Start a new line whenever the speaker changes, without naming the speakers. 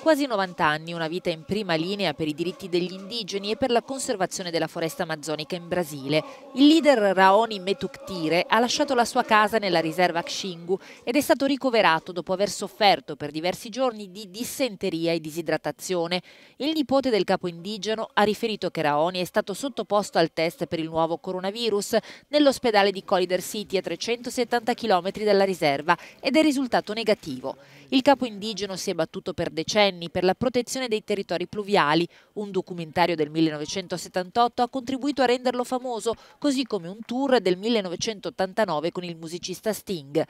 Quasi 90 anni, una vita in prima linea per i diritti degli indigeni e per la conservazione della foresta amazzonica in Brasile. Il leader Raoni Metuktire ha lasciato la sua casa nella riserva Xingu ed è stato ricoverato dopo aver sofferto per diversi giorni di dissenteria e disidratazione. Il nipote del capo indigeno ha riferito che Raoni è stato sottoposto al test per il nuovo coronavirus nell'ospedale di Colider City a 370 km dalla riserva ed è risultato negativo. Il capo indigeno si è battuto per decenni decenni per la protezione dei territori pluviali. Un documentario del 1978 ha contribuito a renderlo famoso, così come un tour del 1989 con il musicista Sting.